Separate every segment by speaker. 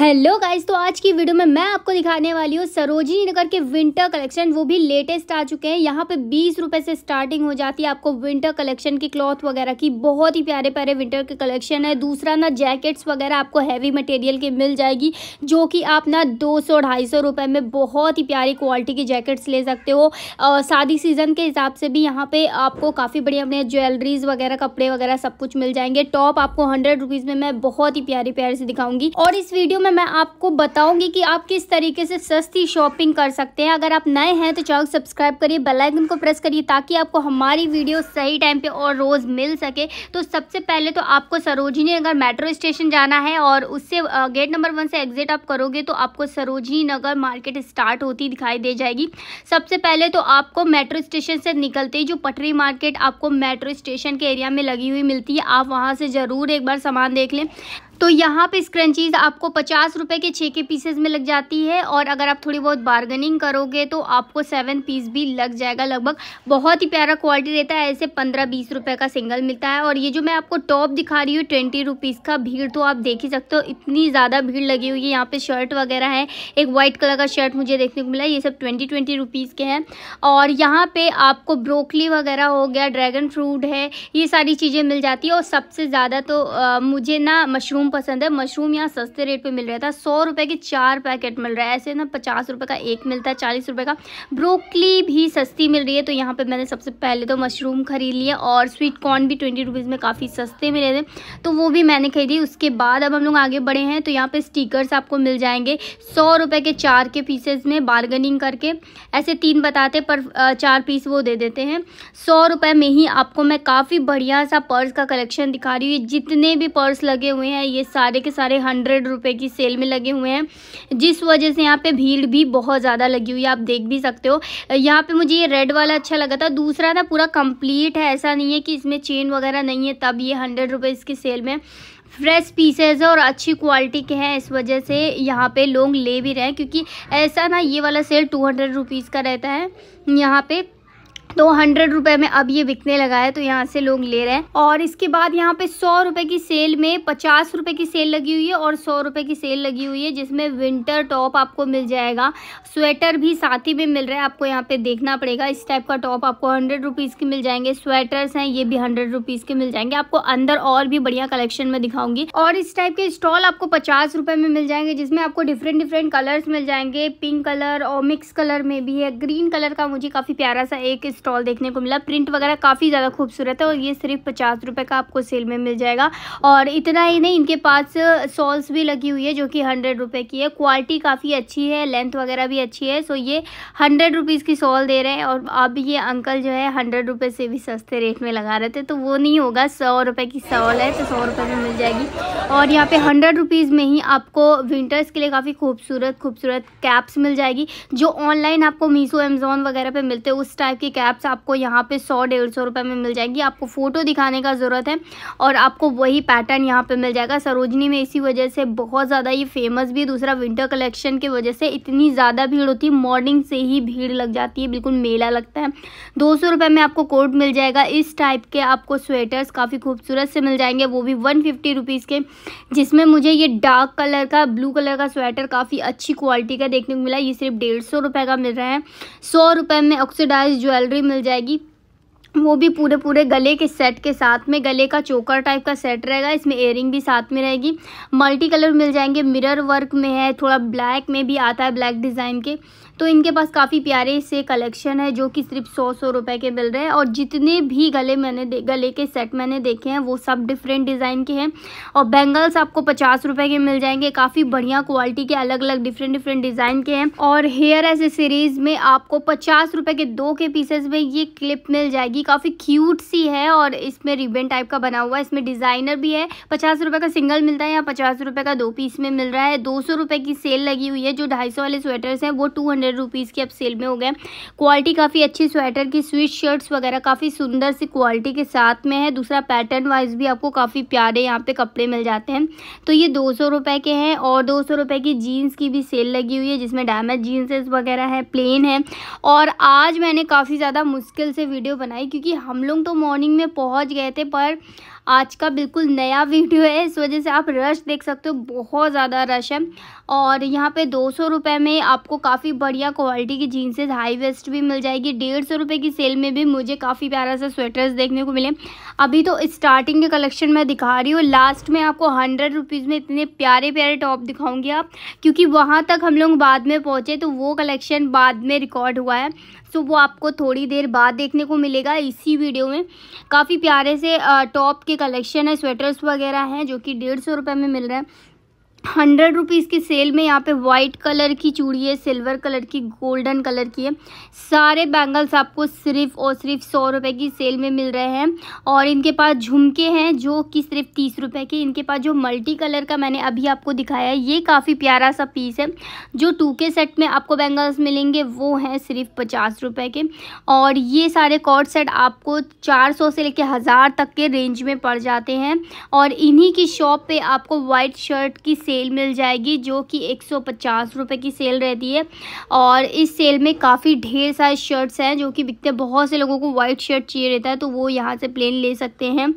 Speaker 1: hello guys तो आज की वीडियो में मैं आपको दिखाने वाली हूँ सरोजिनी नगर के विंटर कलेक्शन वो भी लेटेस्ट आ चुके हैं यहाँ पे बीस रुपए से स्टार्टिंग हो जाती है आपको विंटर कलेक्शन की क्लॉथ वगैरह की बहुत ही प्यारे प्यारे विंटर के कलेक्शन है दूसरा ना जैकेट्स वगैरह आपको हैवी मटेरियल की मिल जाएगी जो कि आप ना दो सौ ढाई सौ रुपये में बहुत ही प्यारी क्वालिटी की जैकेट्स ले सकते हो शादी सीज़न के हिसाब से भी यहाँ पे आपको काफ़ी बढ़िया बढ़िया ज्वेलरीज वगैरह कपड़े वगैरह सब कुछ मिल जाएंगे टॉप आपको हंड्रेड रुपीज़ में मैं बहुत ही प्यारी प्यारी से दिखाऊंगी और इस वीडियो में में मैं आपको बताऊंगी कि आप किस तरीके से सस्ती शॉपिंग कर सकते हैं अगर आप नए हैं तो चैनल सब्सक्राइब करिए बेल आइकन को प्रेस करिए ताकि आपको हमारी वीडियो सही टाइम पे और रोज़ मिल सके तो सबसे पहले तो आपको सरोजिनी नगर मेट्रो स्टेशन जाना है और उससे गेट नंबर वन से एग्जिट आप करोगे तो आपको सरोजिनी नगर मार्केट स्टार्ट होती दिखाई दे जाएगी सबसे पहले तो आपको मेट्रो स्टेशन से निकलते ही जो पटरी मार्केट आपको मेट्रो स्टेशन के एरिया में लगी हुई मिलती है आप वहाँ से ज़रूर एक बार सामान देख लें तो यहाँ पे स्क्रंचीज़ आपको पचास रुपये के छः के पीसेज में लग जाती है और अगर आप थोड़ी बहुत बार्गेनिंग करोगे तो आपको सेवन पीस भी लग जाएगा लगभग बहुत ही प्यारा क्वालिटी रहता है ऐसे पंद्रह बीस रुपये का सिंगल मिलता है और ये जो मैं आपको टॉप दिखा रही हूँ ट्वेंटी रुपीज़ का भीड़ तो आप देख ही सकते हो इतनी ज़्यादा भीड़ लगी हुई है यहाँ पर शर्ट वगैरह है एक वाइट कलर का शर्ट मुझे देखने को मिला ये सब ट्वेंटी ट्वेंटी रुपीज़ के हैं और यहाँ पर आपको ब्रोकली वगैरह हो गया ड्रैगन फ्रूट है ये सारी चीज़ें मिल जाती है और सबसे ज़्यादा तो मुझे ना मशरूम पसंद है मशरूम यहाँ सस्ते रेट पे मिल रहा था सौ रुपए के चार पैकेट मिल रहा है ऐसे ना पचास रुपए का एक मिलता है चालीस रुपए का ब्रोकली भी सस्ती मिल रही है तो यहाँ पे मैंने सबसे पहले तो मशरूम ख़रीद लिया और स्वीट कॉर्न भी ट्वेंटी रुपीज़ में काफ़ी सस्ते मिले थे तो वो भी मैंने खरीदी उसके बाद अब हम लोग आगे बढ़े हैं तो यहाँ पर स्टीकर्स आपको मिल जाएंगे सौ रुपये के चार के पीसेज में बार्गनिंग करके ऐसे तीन बताते पर चार पीस वो दे देते हैं सौ रुपये में ही आपको मैं काफ़ी बढ़िया सा पर्स का कलेक्शन दिखा रही हूँ जितने भी पर्स लगे हुए हैं ये ये सारे के सारे हंड्रेड रुपये की सेल में लगे हुए हैं जिस वजह से यहाँ पे भीड़ भी बहुत ज़्यादा लगी हुई है आप देख भी सकते हो यहाँ पे मुझे ये रेड वाला अच्छा लगा था दूसरा था पूरा कंप्लीट है ऐसा नहीं है कि इसमें चेन वगैरह नहीं है तब ये हंड्रेड रुपये इसकी सेल में फ्रेश पीसेज है और अच्छी क्वालिटी के हैं इस वजह से यहाँ पे लोग ले भी रहे हैं क्योंकि ऐसा ना ये वाला सेल टू हंड्रेड रुपीज़ का रहता है यहाँ पे तो हंड्रेड रुपए में अब ये बिकने लगा है तो यहाँ से लोग ले रहे हैं और इसके बाद यहाँ पे सौ रुपए की सेल में पचास रुपए की सेल लगी हुई है और सौ रुपए की सेल लगी हुई है जिसमें विंटर टॉप आपको मिल जाएगा स्वेटर भी साथ ही में मिल रहा है आपको यहाँ पे देखना पड़ेगा इस टाइप का टॉप आपको हंड्रेड रुपीज़ के मिल जाएंगे स्वेटर्स हैं ये भी हंड्रेड रुपीज़ के मिल जाएंगे आपको अंदर और भी बढ़िया कलेक्शन में दिखाऊंगी और इस टाइप के स्टॉल आपको पचास रुपए में मिल जाएंगे जिसमें आपको डिफरेंट डिफरेंट कलर्स मिल जाएंगे पिंक कलर और मिक्स कलर में भी है ग्रीन कलर का मुझे काफ़ी प्यारा सा एक स्टॉल देखने को मिला प्रिंट वगैरह काफ़ी ज़्यादा खूबसूरत है और ये सिर्फ पचास रुपये का आपको सेल में मिल जाएगा और इतना ही नहीं इनके पास सॉल्स भी लगी हुई है जो कि हंड्रेड रुपये की है क्वालिटी काफ़ी अच्छी है लेंथ वगैरह भी अच्छी है सो ये हंड्रेड रुपीज़ की सॉल दे रहे हैं और अब ये अंकल जो है हंड्रेड रुपये से भी सस्ते रेट में लगा रहे थे तो वो नहीं होगा सौ रुपये की सॉल है तो सौ रुपये में मिल जाएगी और यहाँ पर हंड्रेड रुपीज़ में ही आपको विंटर्स के लिए काफ़ी खूबसूरत खूबसूरत कैप्स मिल जाएगी जो ऑनलाइन आपको मीसो अमेज़ोन वगैरह पे मिलते हैं उस टाइप की कैप कैप्स आपको यहाँ पे सौ डेढ़ सौ रुपये में मिल जाएंगी आपको फ़ोटो दिखाने का ज़रूरत है और आपको वही पैटर्न यहाँ पे मिल जाएगा सरोजनी में इसी वजह से बहुत ज़्यादा ये फेमस भी दूसरा विंटर कलेक्शन की वजह से इतनी ज़्यादा भीड़ होती है मॉर्निंग से ही भीड़ लग जाती है बिल्कुल मेला लगता है दो में आपको कोट मिल जाएगा इस टाइप के आपको स्वेटर्स काफ़ी खूबसूरत से मिल जाएंगे वो भी वन फिफ्टी के जिसमें मुझे ये डार्क कलर का ब्लू कलर का स्वेटर काफ़ी अच्छी क्वालिटी का देखने को मिला ये सिर्फ डेढ़ सौ रुपये का मिल रहा है सौ रुपये में ऑक्सीडाइज ज्वेलरी कटोरी मिल जाएगी वो भी पूरे पूरे गले के सेट के साथ में गले का चोकर टाइप का सेट रहेगा इसमें एयरिंग भी साथ में रहेगी मल्टी कलर मिल जाएंगे मिरर वर्क में है थोड़ा ब्लैक में भी आता है ब्लैक डिज़ाइन के तो इनके पास काफ़ी प्यारे से कलेक्शन है जो कि सिर्फ सौ सौ रुपए के मिल रहे हैं और जितने भी गले मैंने गले के सेट मैंने देखे हैं वो सब डिफरेंट डिज़ाइन के हैं और बैंगल्स आपको पचास रुपए के मिल जाएंगे काफ़ी बढ़िया क्वालिटी के अलग अलग डिफरेंट डिफरेंट डिज़ाइन के हैं और हेयर एसेसरीज में आपको पचास रुपये के दो के पीसेज में ये क्लिप मिल जाएगी काफ़ी क्यूट सी है और इसमें रिबन टाइप का बना हुआ है इसमें डिज़ाइनर भी है पचास रुपये का सिंगल मिलता है या पचास रुपये का दो पीस में मिल रहा है दो सौ रुपये की सेल लगी हुई है जो ढाई सौ वाले स्वेटर्स हैं वो टू हंड्रेड हंड्रेड रुपीज़ की अब सेल में हो गए क्वालिटी काफ़ी अच्छी स्वेटर की स्विच शर्ट्स वगैरह काफ़ी सुंदर सी क्वालिटी के साथ में है दूसरा पैटर्न वाइज भी आपको काफ़ी प्यारे यहाँ पे कपड़े मिल जाते हैं तो ये दो सौ के हैं और दो सौ रुपये की जीन्स की भी सेल लगी हुई है जिसमें डैमेज जीन्सेस वगैरह है प्लेन है और आज मैंने काफ़ी ज़्यादा मुश्किल से वीडियो बनाई क्योंकि हम लोग तो मॉर्निंग में पहुँच गए थे पर आज का बिल्कुल नया वीडियो है इस वजह से आप रश देख सकते हो बहुत ज़्यादा रश है और यहाँ पे दो सौ रुपये में आपको काफ़ी बढ़िया क्वालिटी की जीन्सेज हाई वेस्ट भी मिल जाएगी डेढ़ सौ रुपये की सेल में भी मुझे काफ़ी प्यारा सा स्वेटर्स देखने को मिले अभी तो स्टार्टिंग के कलेक्शन मैं दिखा रही हूँ लास्ट में आपको हंड्रेड रुपीज़ में इतने प्यारे प्यारे टॉप दिखाऊंगी आप क्योंकि वहाँ तक हम लोग बाद में पहुँचे तो वो कलेक्शन बाद में रिकॉर्ड हुआ है सो वो आपको थोड़ी देर बाद देखने को मिलेगा इसी वीडियो में काफ़ी प्यारे से टॉप के कलेक्शन है स्वेटर्स वगैरह हैं जो कि डेढ़ सौ रुपये में मिल रहे हैं हंड्रेड रुपीज़ की सेल में यहाँ पे वाइट कलर की चूड़ी है सिल्वर कलर की गोल्डन कलर की है सारे बैंगल्स आपको सिर्फ और सिर्फ सौ रुपये की सेल में मिल रहे हैं और इनके पास झुमके हैं जो कि सिर्फ तीस रुपये के इनके पास जो मल्टी कलर का मैंने अभी आपको दिखाया है ये काफ़ी प्यारा सा पीस है जो टू के सेट में आपको बैंगल्स मिलेंगे वो हैं सिर्फ पचास रुपये के और ये सारे कॉर्ड सेट आपको चार सौ से लेकर हज़ार तक के रेंज में पड़ जाते हैं और इन्हीं की शॉप पर आपको वाइट शर्ट की सेल मिल जाएगी जो कि एक सौ की सेल रहती है और इस सेल में काफ़ी ढेर सारे शर्ट्स हैं जो कि बिकते हैं बहुत से लोगों को वाइट शर्ट चाहिए रहता है तो वो यहाँ से प्लेन ले सकते हैं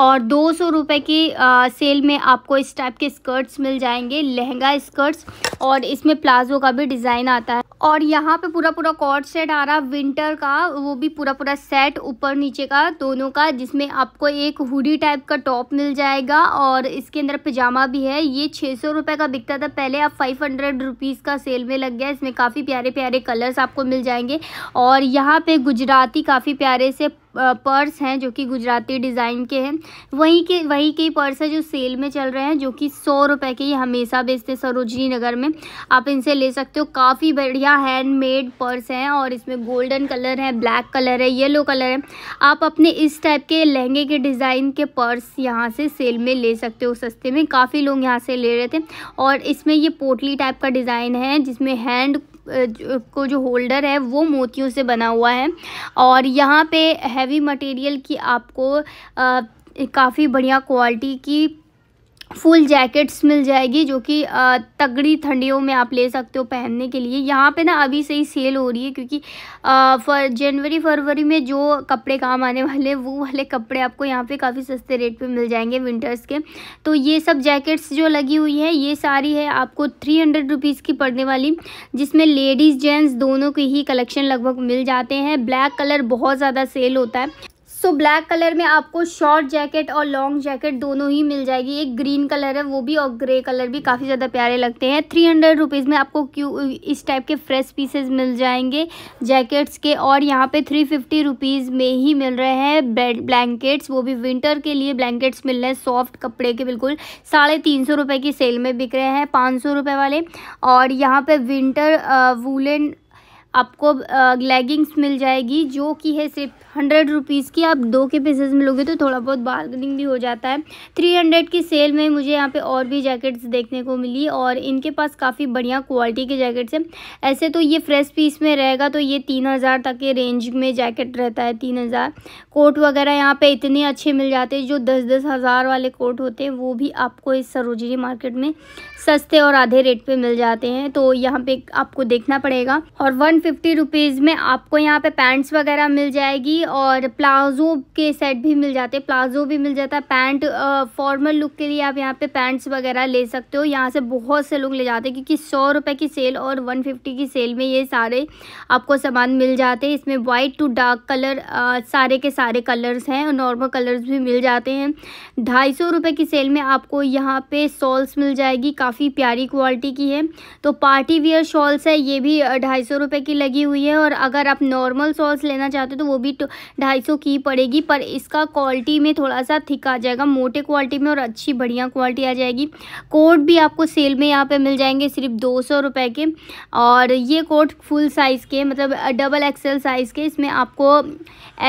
Speaker 1: और दो सौ की आ, सेल में आपको इस टाइप के स्कर्ट्स मिल जाएंगे लहंगा स्कर्ट्स और इसमें प्लाजो का भी डिज़ाइन आता है और यहाँ पे पूरा पूरा कॉर्ड सेट आ रहा विंटर का वो भी पूरा पूरा सेट ऊपर नीचे का दोनों का जिसमें आपको एक हुडी टाइप का टॉप मिल जाएगा और इसके अंदर पजामा भी है ये छः सौ रुपये का बिकता था पहले अब फाइव हंड्रेड रुपीज़ का सेल में लग गया इसमें काफ़ी प्यारे प्यारे कलर्स आपको मिल जाएंगे और यहाँ पे गुजराती काफ़ी प्यारे से पर्स हैं जो कि गुजराती डिज़ाइन के हैं वहीं के वहीं के पर्स है जो सेल में चल रहे हैं जो कि सौ रुपए के ये हमेशा बेचते हैं सरोजनी नगर में आप इनसे ले सकते हो काफ़ी बढ़िया हैंडमेड पर्स हैं और इसमें गोल्डन कलर है ब्लैक कलर है येलो कलर है आप अपने इस टाइप के लहंगे के डिज़ाइन के पर्स यहाँ से सेल में ले सकते हो सस्ते में काफ़ी लोग यहाँ से ले रहे थे और इसमें ये पोटली टाइप का डिज़ाइन है जिसमें हैंड को जो होल्डर है वो मोतियों से बना हुआ है और यहाँ पे हैवी मटेरियल की आपको काफ़ी बढ़िया क्वालिटी की फुल जैकेट्स मिल जाएगी जो कि तगड़ी ठंडियों में आप ले सकते हो पहनने के लिए यहाँ पे ना अभी से ही सेल हो रही है क्योंकि फर जनवरी फरवरी में जो कपड़े काम आने वाले वो वाले कपड़े आपको यहाँ पे काफ़ी सस्ते रेट पे मिल जाएंगे विंटर्स के तो ये सब जैकेट्स जो लगी हुई है ये सारी है आपको थ्री हंड्रेड रुपीज़ की पड़ने वाली जिसमें लेडीज़ जेंट्स दोनों के ही कलेक्शन लगभग मिल जाते हैं ब्लैक कलर बहुत ज़्यादा सेल होता है सो so, ब्लैक कलर में आपको शॉर्ट जैकेट और लॉन्ग जैकेट दोनों ही मिल जाएगी एक ग्रीन कलर है वो भी और ग्रे कलर भी काफ़ी ज़्यादा प्यारे लगते हैं थ्री हंड्रेड रुपीज़ में आपको क्यू इस टाइप के फ्रेश पीसेज मिल जाएंगे जैकेट्स के और यहाँ पे थ्री फिफ्टी रुपीज़ में ही मिल रहे हैं ब्लैंकेट्स वो भी विंटर के लिए ब्लैंकेट्स मिल रहे हैं सॉफ्ट कपड़े के बिल्कुल साढ़े तीन सौ रुपये की सेल में बिक रहे हैं पाँच सौ रुपये वाले और यहाँ पर विंटर वूलन आपको लेगिंग्स मिल जाएगी जो कि है सिर्फ हंड्रेड रुपीज़ की आप दो के पीसेज में लोगे तो थोड़ा बहुत बार्गनिंग भी हो जाता है थ्री हंड्रेड की सेल में मुझे यहाँ पे और भी जैकेट्स देखने को मिली और इनके पास काफ़ी बढ़िया क्वालिटी के जैकेट्स हैं ऐसे तो ये फ्रेश पीस में रहेगा तो ये तीन हज़ार तक के रेंज में जैकेट रहता है तीन हज़ार कोट वगैरह यहाँ पर इतने अच्छे मिल जाते हैं जो दस दस हज़ार वाले कोट होते हैं वो भी आपको इस सरोजरी मार्केट में सस्ते और आधे रेट पे मिल जाते हैं तो यहाँ पे आपको देखना पड़ेगा और वन फिफ्टी रुपीज़ में आपको यहाँ पे पैंट्स वगैरह मिल जाएगी और प्लाजो के सेट भी मिल जाते हैं प्लाजो भी मिल जाता है पैंट फॉर्मल लुक के लिए आप यहाँ पे पैंट्स वगैरह ले सकते हो यहाँ से बहुत से लोग ले जाते हैं क्योंकि सौ रुपये की सेल और वन फिफ्टी की सेल में ये सारे आपको सामान मिल जाते हैं इसमें वाइट टू डार्क कलर सारे के सारे कलर्स हैं और नॉर्मल कलर्स भी मिल जाते हैं ढाई सौ रुपये की सेल में आपको यहाँ पे सॉल्स मिल जाएगी काफ़ी काफ़ी प्यारी क्वालिटी की है तो पार्टी वियर शॉल्स है ये भी ढाई सौ रुपये की लगी हुई है और अगर आप नॉर्मल शॉल्स लेना चाहते हो तो वो भी ढाई सौ की पड़ेगी पर इसका क्वालिटी में थोड़ा सा थिक आ जाएगा मोटे क्वालिटी में और अच्छी बढ़िया क्वालिटी आ जाएगी कोट भी आपको सेल में यहाँ पर मिल जाएंगे सिर्फ दो सौ रुपये के और ये कोट फुल साइज़ के मतलब डबल एक्सेल साइज़ के इसमें आपको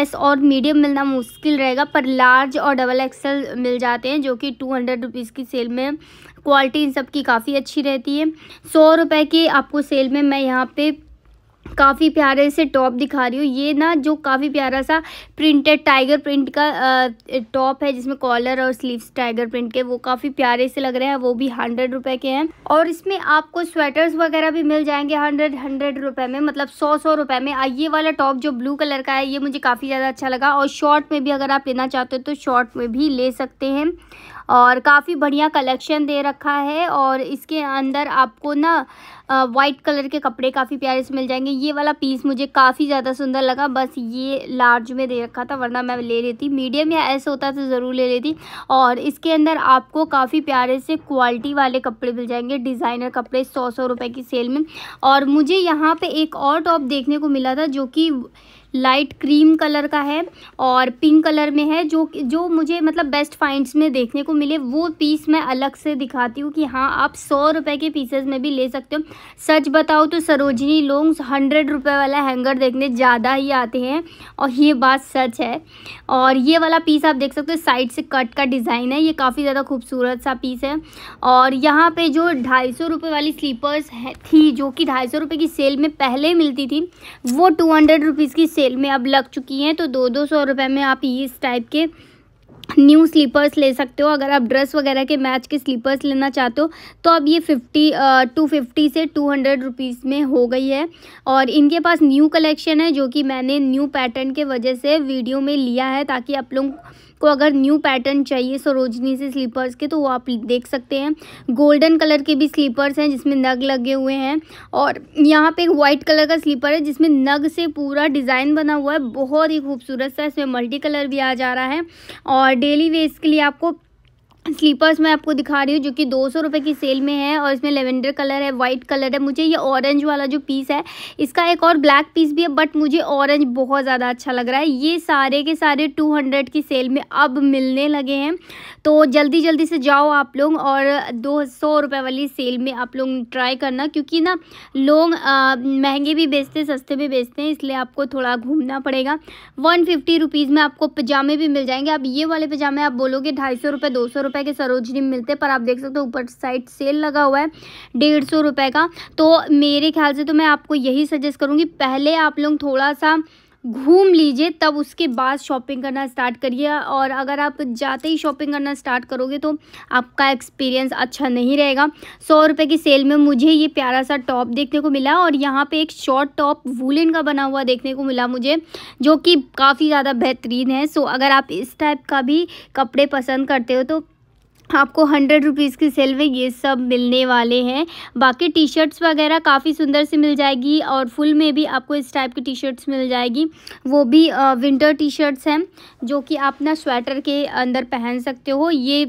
Speaker 1: एस और मीडियम मिलना मुश्किल रहेगा पर लार्ज और डबल एक्सेल मिल जाते हैं जो कि टू हंड्रेड रुपीज़ की सेल में क्वालिटी इन सब की काफ़ी अच्छी रहती है सौ रुपए की आपको सेल में मैं यहाँ पे काफ़ी प्यारे से टॉप दिखा रही हूँ ये ना जो काफ़ी प्यारा सा प्रिंटेड टाइगर प्रिंट का टॉप है जिसमें कॉलर और स्लीव्स टाइगर प्रिंट के वो काफ़ी प्यारे से लग रहे हैं वो भी हंड्रेड रुपए के हैं और इसमें आपको स्वेटर्स वगैरह भी मिल जाएंगे हंड्रेड हंड्रेड रुपए में मतलब सौ सौ रुपए में ये वाला टॉप जो ब्लू कलर का है ये मुझे काफ़ी ज़्यादा अच्छा लगा और शॉर्ट में भी अगर आप लेना चाहते हो तो शॉर्ट में भी ले सकते हैं और काफ़ी बढ़िया कलेक्शन दे रखा है और इसके अंदर आपको ना वाइट कलर के कपड़े काफ़ी प्यारे से मिल जाएंगे ये वाला पीस मुझे काफ़ी ज़्यादा सुंदर लगा बस ये लार्ज में दे रखा था वरना मैं ले लेती मीडियम या ऐसा होता तो ज़रूर ले लेती और इसके अंदर आपको काफ़ी प्यारे से क्वालिटी वाले कपड़े मिल जाएंगे डिज़ाइनर कपड़े सौ सौ रुपये की सेल में और मुझे यहाँ पर एक और टॉप देखने को मिला था जो कि लाइट क्रीम कलर का है और पिंक कलर में है जो जो मुझे मतलब बेस्ट फाइंड्स में देखने को मिले वो पीस मैं अलग से दिखाती हूँ कि हाँ आप सौ रुपये के पीसेज में भी ले सकते हो सच बताओ तो सरोजिनी लोंग हंड्रेड रुपये वाला हैंगर देखने ज़्यादा ही आते हैं और ये बात सच है और ये वाला पीस आप देख सकते हो साइड से कट का डिज़ाइन है ये काफ़ी ज़्यादा खूबसूरत सा पीस है और यहाँ पर जो ढाई सौ रुपये वाली स्लीपर्स थी जो कि ढाई सौ रुपये की सेल में पहले मिलती थी वो टू हंड्रेड रुपीज़ की सेल सेल में अब लग चुकी हैं तो दो दो सौ रुपये में आप इस टाइप के न्यू स्लीपर्स ले सकते हो अगर आप ड्रेस वगैरह के मैच के स्लीपर्स लेना चाहते हो तो अब ये फिफ्टी टू फिफ्टी से टू हंड्रेड रुपीज़ में हो गई है और इनके पास न्यू कलेक्शन है जो कि मैंने न्यू पैटर्न के वजह से वीडियो में लिया है ताकि आप लोग आपको अगर न्यू पैटर्न चाहिए सरोजनी से स्लीपर्स के तो वो आप देख सकते हैं गोल्डन कलर के भी स्लीपर्स हैं जिसमें नग लगे हुए हैं और यहाँ पे एक वाइट कलर का स्लीपर है जिसमें नग से पूरा डिज़ाइन बना हुआ है बहुत ही खूबसूरत सा इसमें मल्टी कलर भी आ जा रहा है और डेली वेज के लिए आपको स्लीपर्स मैं आपको दिखा रही हूँ जो कि दो सौ रुपये की सेल में है और इसमें लेवेंडर कलर है वाइट कलर है मुझे ये ऑरेंज वाला जो पीस है इसका एक और ब्लैक पीस भी है बट मुझे ऑरेंज बहुत ज़्यादा अच्छा लग रहा है ये सारे के सारे टू हंड्रेड की सेल में अब मिलने लगे हैं तो जल्दी जल्दी से जाओ आप लोग और दो सौ रुपये वाली सेल में आप लोग ट्राई करना क्योंकि ना लोग महंगे भी बेचते सस्ते भी बेचते हैं इसलिए आपको थोड़ा घूमना पड़ेगा वन फिफ्टी रुपीज़ में आपको पजामे भी मिल जाएंगे आप ये वाले पजामे आप बोलोगे ढाई सौ रुपये दो सौ रुपये रुपए के सरोजनी मिलते पर आप देख सकते हो ऊपर साइड सेल लगा हुआ है डेढ़ सौ रुपये का तो मेरे ख्याल से तो मैं आपको यही सजेस्ट करूँगी पहले आप लोग थोड़ा सा घूम लीजिए तब उसके बाद शॉपिंग करना स्टार्ट करिए और अगर आप जाते ही शॉपिंग करना स्टार्ट करोगे तो आपका एक्सपीरियंस अच्छा नहीं रहेगा सौ रुपये की सेल में मुझे ये प्यारा सा टॉप देखने को मिला और यहाँ पे एक शॉर्ट टॉप वुलन का बना हुआ देखने को मिला मुझे जो कि काफ़ी ज़्यादा बेहतरीन है सो अगर आप इस टाइप का भी कपड़े पसंद करते हो तो आपको हंड्रेड रुपीज़ की सेल में ये सब मिलने वाले हैं बाकी टी शर्ट्स वगैरह काफ़ी सुंदर से मिल जाएगी और फुल में भी आपको इस टाइप की टी शर्ट्स मिल जाएगी वो भी विंटर टी शर्ट्स हैं जो कि आप ना स्वेटर के अंदर पहन सकते हो ये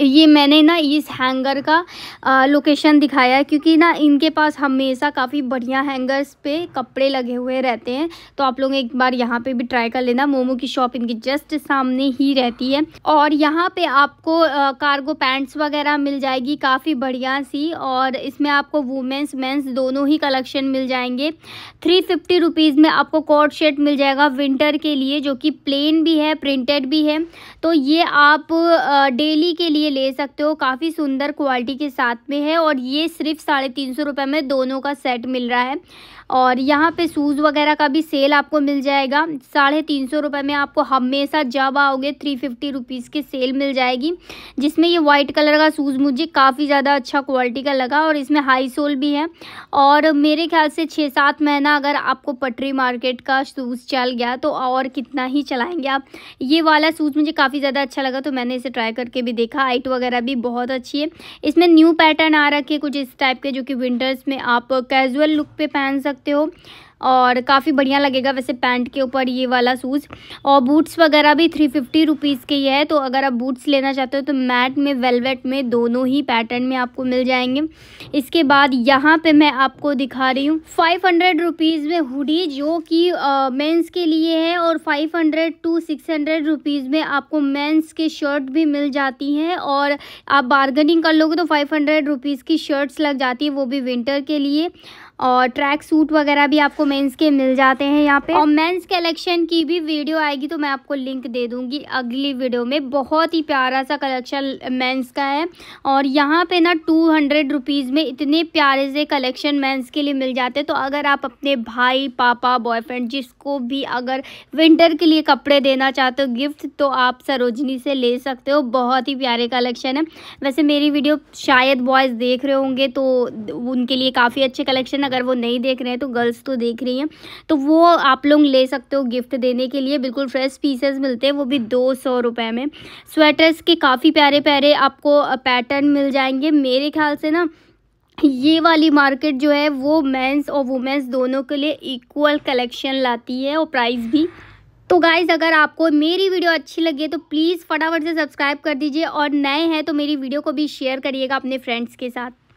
Speaker 1: ये मैंने ना इस हैंगर का आ, लोकेशन दिखाया है क्योंकि ना इनके पास हमेशा काफ़ी बढ़िया हैंगर्स पे कपड़े लगे हुए रहते हैं तो आप लोग एक बार यहाँ पे भी ट्राई कर लेना मोमो की शॉप इनकी जस्ट सामने ही रहती है और यहाँ पे आपको आ, कार्गो पैंट्स वगैरह मिल जाएगी काफ़ी बढ़िया सी और इसमें आपको वुमेंस मैंस दोनों ही कलेक्शन मिल जाएंगे थ्री फिफ्टी रुपीज़ में आपको कोट शर्ट मिल जाएगा विंटर के लिए जो कि प्लेन भी है प्रिंटेड भी है तो ये आप डेली के के लिए ले सकते हो काफ़ी सुंदर क्वालिटी के साथ में है और ये सिर्फ साढ़े तीन सौ रुपये में दोनों का सेट मिल रहा है और यहाँ पे शूज़ वगैरह का भी सेल आपको मिल जाएगा साढ़े तीन सौ रुपये में आपको हमेशा जब आओगे थ्री फिफ्टी रुपीज़ की सेल मिल जाएगी जिसमें ये वाइट कलर का शूज़ मुझे काफ़ी ज़्यादा अच्छा क्वालिटी का लगा और इसमें हाई सोल भी है और मेरे ख्याल से छः सात महीना अगर आपको पटरी मार्केट का शूज़ चल गया तो और कितना ही चलाएँगे आप ये वाला शूज़ मुझे काफ़ी ज़्यादा अच्छा लगा तो मैंने इसे ट्राई करके भी देखा हाइट वगैरह भी बहुत अच्छी है इसमें न्यू पैटर्न आ रखे कुछ इस टाइप के जो कि विंटर्स में आप कैजुअल लुक पे पहन सकते सकते हो और काफ़ी बढ़िया लगेगा वैसे पैंट के ऊपर ये वाला सूज और बूट्स वगैरह भी थ्री फिफ्टी रुपीज़ के ही है तो अगर आप बूट्स लेना चाहते हो तो मैट में वेलवेट में दोनों ही पैटर्न में आपको मिल जाएंगे इसके बाद यहाँ पे मैं आपको दिखा रही हूँ फाइव हंड्रेड रुपीज़ में हुडी जो कि मेंस के लिए है और five hundred to six hundred rupees में आपको मेन्स के शर्ट भी मिल जाती हैं और आप बार्गनिंग कर लोगे तो फाइव हंड्रेड रुपीज़ की शर्ट्स लग जाती है वो भी विंटर के लिए और ट्रैक सूट वगैरह भी आपको मेंस के मिल जाते हैं यहाँ पे और मेंस कलेक्शन की भी वीडियो आएगी तो मैं आपको लिंक दे दूँगी अगली वीडियो में बहुत ही प्यारा सा कलेक्शन मेंस का है और यहाँ पे ना टू हंड्रेड रुपीज़ में इतने प्यारे से कलेक्शन मेंस के लिए मिल जाते हैं तो अगर आप अपने भाई पापा बॉयफ्रेंड जिसको भी अगर विंटर के लिए कपड़े देना चाहते हो गिफ्ट तो आप सरोजनी से ले सकते हो बहुत ही प्यारे कलेक्शन है वैसे मेरी वीडियो शायद बॉयज़ देख रहे होंगे तो उनके लिए काफ़ी अच्छे कलेक्शन अगर वो नहीं देख रहे हैं तो गर्ल्स तो देख रही हैं तो वो आप लोग ले सकते हो गिफ्ट देने के लिए बिल्कुल फ्रेश पीसेस मिलते हैं वो भी दो सौ रुपये में स्वेटर्स के काफ़ी प्यारे प्यारे आपको पैटर्न मिल जाएंगे मेरे ख्याल से ना ये वाली मार्केट जो है वो मेंस और वुमेंस दोनों के लिए इक्वल कलेक्शन लाती है और प्राइस भी तो गाइज़ अगर आपको मेरी वीडियो अच्छी लगी है तो प्लीज़ फटाफट से सब्सक्राइब कर दीजिए और नए हैं तो मेरी वीडियो को भी शेयर करिएगा अपने फ्रेंड्स के साथ